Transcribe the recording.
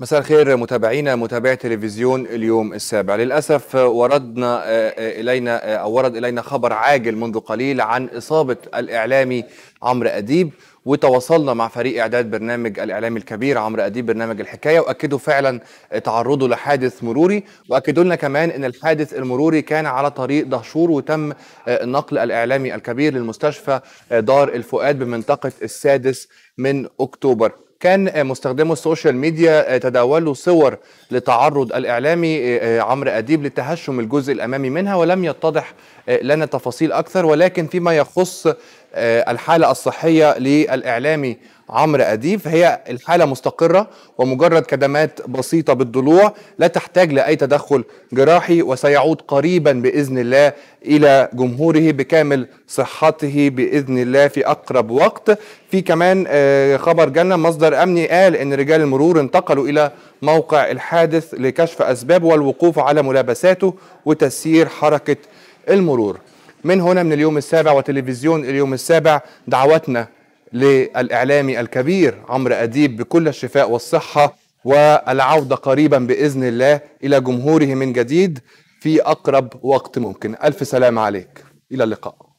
مساء الخير متابعينا متابعي تلفزيون اليوم السابع للأسف وردنا آه، آه، إلينا آه، أو ورد إلينا خبر عاجل منذ قليل عن إصابة الإعلامي عمرو أديب وتواصلنا مع فريق إعداد برنامج الإعلامي الكبير عمرو أديب برنامج الحكاية وأكدوا فعلا تعرضه لحادث مروري وأكدوا لنا كمان أن الحادث المروري كان على طريق دهشور وتم نقل الإعلامي الكبير للمستشفى دار الفؤاد بمنطقة السادس من أكتوبر كان مستخدمو السوشيال ميديا آه، تداولوا صور لتعرض الإعلامي آه، آه، عمرو أديب لتهشم الجزء الأمامي منها ولم يتضح لنا تفاصيل أكثر ولكن فيما يخص آه، الحالة الصحية للإعلامي عمرو أديب فهي الحالة مستقرة ومجرد كدمات بسيطة بالضلوع لا تحتاج لأي تدخل جراحي وسيعود قريبا بإذن الله إلى جمهوره بكامل صحته بإذن الله في أقرب وقت في كمان آه، خبر جنة مصدر أمني قال إن رجال المرور انتقلوا إلى موقع الحادث لكشف أسبابه والوقوف على ملابساته وتسيير حركة المرور من هنا من اليوم السابع وتلفزيون اليوم السابع دعوتنا للإعلامي الكبير عمرو أديب بكل الشفاء والصحة والعودة قريبا بإذن الله إلى جمهوره من جديد في أقرب وقت ممكن ألف سلام عليك إلى اللقاء